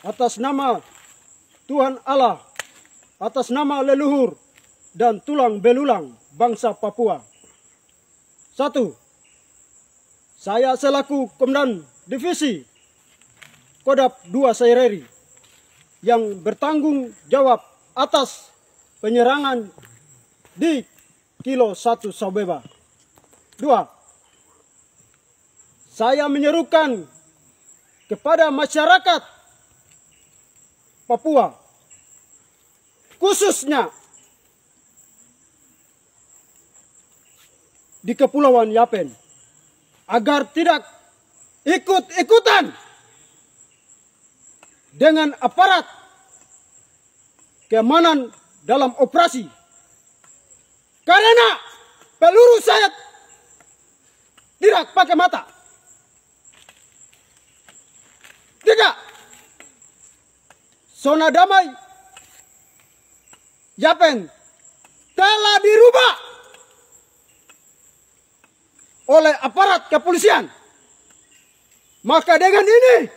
atas nama Tuhan Allah, atas nama leluhur dan tulang belulang bangsa Papua. Satu, saya selaku Komandan Divisi Kodap 2 Saireri yang bertanggung jawab atas penyerangan di Kilo 1 Sobeba. Dua, saya menyerukan kepada masyarakat Papua. Khususnya di Kepulauan Yapen agar tidak ikut-ikutan dengan aparat keamanan dalam operasi. Karena peluru saya tidak pakai mata. zona damai Japan telah dirubah oleh aparat kepolisian. Maka dengan ini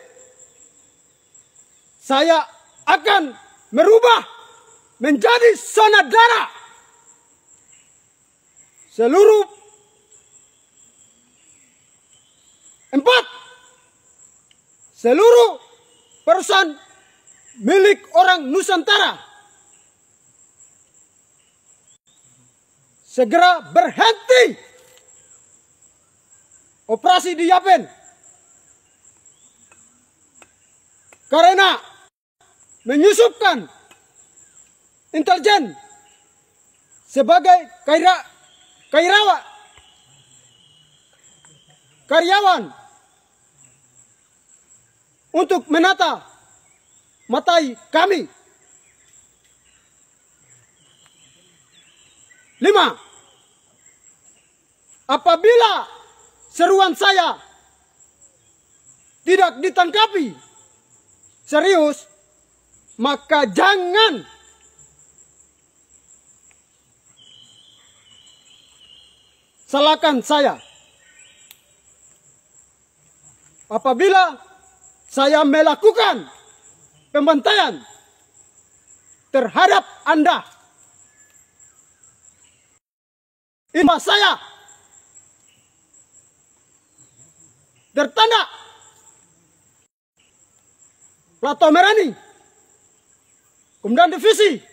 saya akan merubah menjadi zona darah seluruh empat seluruh person milik orang Nusantara. Segera berhenti operasi di Yapen. Karena menyusupkan intelijen sebagai kaira, kairawa, karyawan untuk menata Matai kami. Lima. Apabila seruan saya tidak ditangkapi serius, maka jangan salahkan saya. Apabila saya melakukan pembantaian terhadap Anda. Imba saya tertanda Plato Merani, Kemudian Divisi